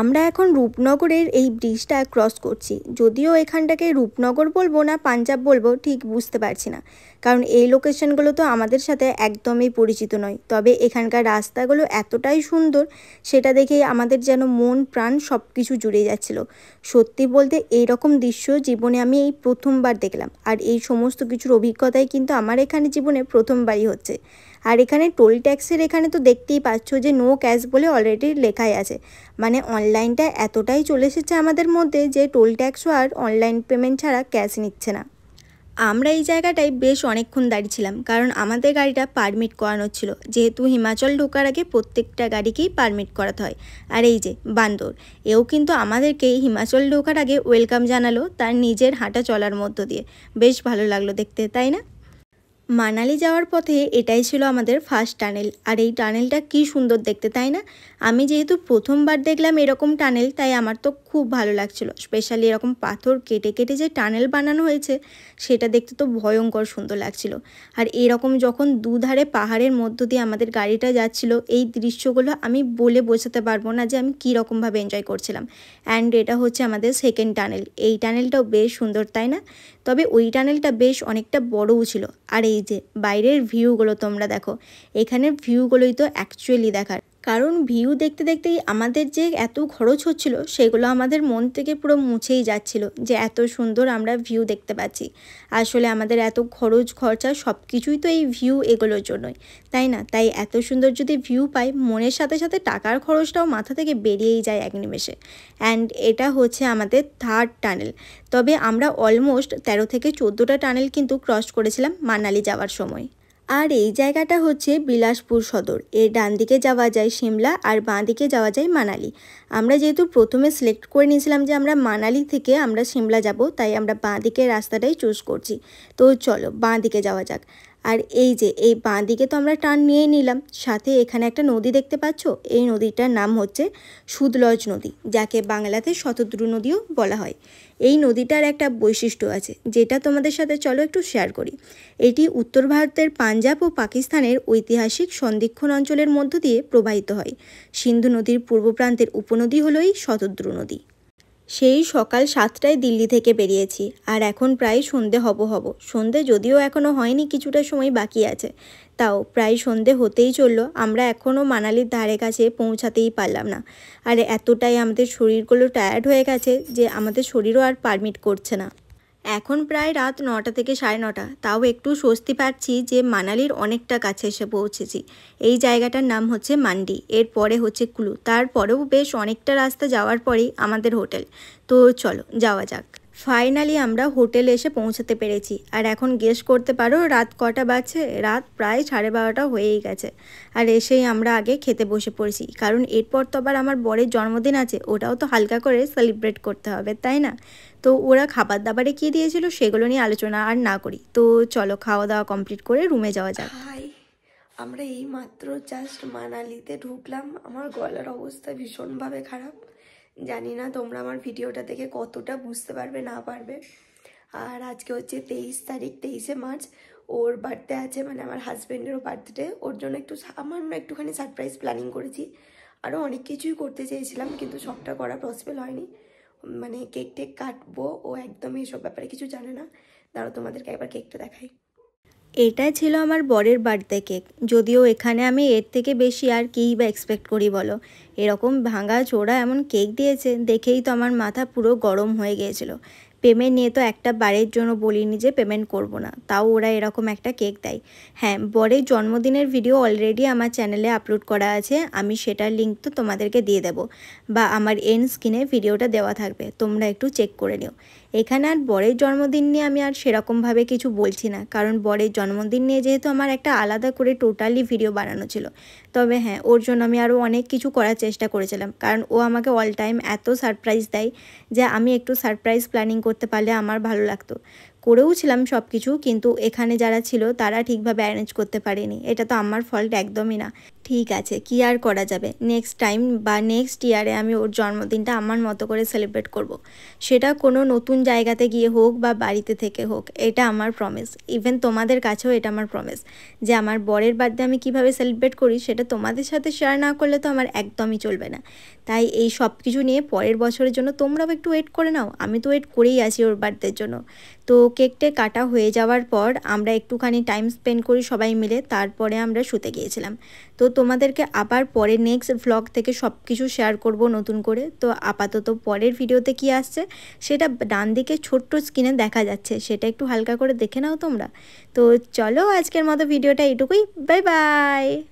আমরা এখন রূপনগরের এই ব্রিজটা ক্রস করছি যদিও এখানটাকে রূপনগর বলবো না পাঞ্জাব বলবো ঠিক বুঝতে পারছি না কারণ এই লোকেশনগুলো তো আমাদের সাথে একদমই পরিচিত নয় তবে এখানকার রাস্তাগুলো এতটাই সুন্দর সেটা দেখে আমাদের যেন মন প্রাণ সব কিছু জুড়ে যাচ্ছিল সত্যি বলতে এই রকম দৃশ্য জীবনে আমি এই প্রথমবার দেখলাম আর এই সমস্ত কিছুর অভিজ্ঞতাই কিন্তু আমার এখানে জীবনে প্রথমবারই হচ্ছে আর এখানে টোল ট্যাক্সের এখানে তো দেখতেই পাচ্ছ যে নো ক্যাশ বলে অলরেডি লেখাই আছে মানে অনলাইন অনলাইনটা এতটাই চলে এসেছে আমাদের মধ্যে যে টোল ট্যাক্সও আর অনলাইন পেমেন্ট ছাড়া ক্যাশ নিচ্ছে না আমরা এই জায়গাটায় বেশ অনেকক্ষণ দাঁড়িয়েছিলাম কারণ আমাদের গাড়িটা পারমিট করানো ছিল যেহেতু হিমাচল ঢোকার আগে প্রত্যেকটা গাড়িকেই পারমিট করাতে হয় আর এই যে বান্দর এও কিন্তু আমাদেরকেই হিমাচল ঢোকার আগে ওয়েলকাম জানালো তার নিজের হাঁটা চলার মধ্য দিয়ে বেশ ভালো লাগলো দেখতে তাই না মানালি যাওয়ার পথে এটাই ছিল আমাদের ফার্স্ট টানেল আর এই টানেলটা কি সুন্দর দেখতে তাই না আমি যেহেতু প্রথমবার দেখলাম এরকম টানেল তাই আমার তো খুব ভালো লাগছিল স্পেশালি এরকম পাথর কেটে কেটে যে টানেল বানানো হয়েছে সেটা দেখতে তো ভয়ঙ্কর সুন্দর লাগছিল আর এরকম যখন দুধারে পাহাড়ের মধ্য দিয়ে আমাদের গাড়িটা যাচ্ছিল এই দৃশ্যগুলো আমি বলে বোঝাতে পারবো না যে আমি কীরকমভাবে এনজয় করছিলাম অ্যান্ড এটা হচ্ছে আমাদের সেকেন্ড টানেল এই টানেলটাও বেশ সুন্দর তাই না তবে ওই টানেলটা বেশ অনেকটা বড়ও ছিল আর এই এই যে বাইরের ভিউগুলো তোমরা দেখো এখানে ভিউগুলোই তো অ্যাকচুয়ালি দেখার কারণ ভিউ দেখতে দেখতেই আমাদের যে এত খরচ হচ্ছিল সেগুলো আমাদের মন থেকে পুরো মুছেই যাচ্ছিল যে এত সুন্দর আমরা ভিউ দেখতে পাচ্ছি আসলে আমাদের এত খরচ খরচা সব কিছুই তো এই ভিউ এগুলোর জন্যই তাই না তাই এত সুন্দর যদি ভিউ পাই মনের সাথে সাথে টাকার খরচটাও মাথা থেকে বেরিয়েই যায় এক নিমেষে অ্যান্ড এটা হচ্ছে আমাদের থার্ড টানেল তবে আমরা অলমোস্ট তেরো থেকে চোদ্দোটা টানেল কিন্তু ক্রস করেছিলাম মানালি যাওয়ার সময় আর এই জায়গাটা হচ্ছে বিলাসপুর সদর এর ডান দিকে যাওয়া যায় সিমলা আর বাঁ দিকে যাওয়া যায় মানালি আমরা যেহেতু প্রথমে সিলেক্ট করে নিয়েছিলাম যে আমরা মানালি থেকে আমরা সিমলা যাব তাই আমরা বাঁ দিকের রাস্তাটাই চুজ করছি তো চলো বাঁ দিকে যাওয়া যাক আর এই যে এই বাঁ দিকে তো আমরা টার্ন নিয়েই নিলাম সাথে এখানে একটা নদী দেখতে পাচ্ছ এই নদীটার নাম হচ্ছে সুদলজ নদী যাকে বাংলাতে শতদ্রু নদীও বলা হয় এই নদীটার একটা বৈশিষ্ট্য আছে যেটা তোমাদের সাথে চলো একটু শেয়ার করি এটি উত্তর ভারতের পাঞ্জাব ও পাকিস্তানের ঐতিহাসিক সন্দিক্ষণ অঞ্চলের মধ্য দিয়ে প্রবাহিত হয় সিন্ধু নদীর পূর্ব প্রান্তের উপনদী হলো এই শতদ্রু নদী সেই সকাল সাতটায় দিল্লি থেকে বেরিয়েছি আর এখন প্রায় সন্ধে হব হব সন্ধে যদিও এখনও হয়নি কিছুটা সময় বাকি আছে তাও প্রায় সন্ধে হতেই চললো আমরা এখনও মানালির ধারে কাছে পৌঁছাতেই পারলাম না আর এতটাই আমাদের শরীরগুলো টায়ার্ড হয়ে গেছে যে আমাদের শরীরও আর পারমিট করছে না এখন প্রায় রাত নটা থেকে সাড়ে নটা তাও একটু স্বস্তি পাচ্ছি যে মানালির অনেকটা কাছে এসে পৌঁছেছি এই জায়গাটার নাম হচ্ছে মান্ডি এরপরে হচ্ছে কুলু তারপরেও বেশ অনেকটা রাস্তা যাওয়ার পরেই আমাদের হোটেল তো চলো যাওয়া যাক ফাইনালি আমরা হোটেলে এসে পৌঁছাতে পেরেছি আর এখন গেস করতে পারো রাত কটা বাজছে রাত প্রায় সাড়ে বারোটা হয়েই গেছে আর এসেই আমরা আগে খেতে বসে পড়েছি কারণ এরপর তো আবার আমার বরের জন্মদিন আছে ওটাও তো হালকা করে সেলিব্রেট করতে হবে তাই না তো ওরা খাবার দাবারে কী দিয়েছিল সেগুলো নিয়ে আলোচনা আর না করি তো চলো খাওয়া দাওয়া কমপ্লিট করে রুমে যাওয়া যাক আমরা এই মাত্র জাস্ট মানালিতে ঢুকলাম আমার গলার অবস্থা ভীষণভাবে খারাপ জানি না তোমরা আমার ভিডিওটা দেখে কতটা বুঝতে পারবে না পারবে আর আজকে হচ্ছে তেইশ তারিখ তেইশে মার্চ ওর বার্থডে আছে মানে আমার হাজব্যান্ডেরও বার্থডে ওর জন্য একটু সামান্য একটুখানি সারপ্রাইজ প্ল্যানিং করেছি আরও অনেক কিছুই করতে চেয়েছিলাম কিন্তু সবটা করা পসিবল হয়নি মানে কেক টেক কাটবো ও একদমই এসব ব্যাপারে কিছু জানে না দাঁড়ো তোমাদেরকে একবার কেকটা দেখাই এটা ছিল আমার বরের বার্থডে কেক যদিও এখানে আমি এর থেকে বেশি আর কী বা এক্সপেক্ট করি বলো এরকম ভাঙা চোরা এমন কেক দিয়েছে দেখেই তো আমার মাথা পুরো গরম হয়ে গিয়েছিল পেমেন্ট নিয়ে তো একটা বারের জন্য বলিনি যে পেমেন্ট করব না তাও ওরা এরকম একটা কেক দেয় হ্যাঁ বরের জন্মদিনের ভিডিও অলরেডি আমার চ্যানেলে আপলোড করা আছে আমি সেটার লিঙ্ক তো তোমাদেরকে দিয়ে দেব বা আমার এন্ড স্ক্রিনে ভিডিওটা দেওয়া থাকবে তোমরা একটু চেক করে নিও এখানে আর বরের জন্মদিন নিয়ে আমি আর সেরকমভাবে কিছু বলছি না কারণ বরের জন্মদিন নিয়ে যেহেতু আমার একটা আলাদা করে টোটালি ভিডিও বানানো ছিল তবে হ্যাঁ ওর জন্য আমি আরও অনেক কিছু করার চেষ্টা করেছিলাম কারণ ও আমাকে অল টাইম এত সারপ্রাইজ দেয় যে আমি একটু সারপ্রাইজ প্ল্যানিং করতে পারলে আমার ভালো লাগতো ছিলাম সব কিছু কিন্তু এখানে যারা ছিল তারা ঠিকভাবে অ্যারেঞ্জ করতে পারেনি এটা তো আমার ফল্ট একদমই না ঠিক আছে কি আর করা যাবে নেক্সট টাইম বা নেক্সট ইয়ারে আমি ওর জন্মদিনটা আমার মতো করে সেলিব্রেট করব। সেটা কোনো নতুন জায়গাতে গিয়ে হোক বা বাড়িতে থেকে হোক এটা আমার প্রমিস ইভেন তোমাদের কাছেও এটা আমার প্রমিস যে আমার বরের বার্থডে আমি কিভাবে সেলিব্রেট করি সেটা তোমাদের সাথে শেয়ার না করলে তো আমার একদমই চলবে না তাই এই সব কিছু নিয়ে পরের বছরের জন্য তোমরাও একটু ওয়েট করে নাও আমি তো ওয়েট করেই আছি ওর বার্থডের জন্য তো কেকটে কাটা হয়ে যাওয়ার পর আমরা একটুখানি টাইম স্পেন্ড করি সবাই মিলে তারপরে আমরা শুতে গিয়েছিলাম তো তোমাদেরকে আবার পরে নেক্সট ভ্লগ থেকে সব কিছু শেয়ার করব নতুন করে তো আপাতত পরের ভিডিওতে কি আসছে সেটা ডান দিকে ছোট্ট স্ক্রিনে দেখা যাচ্ছে সেটা একটু হালকা করে দেখে নাও তোমরা তো চলো আজকের মতো ভিডিওটা এইটুকুই বাই বাই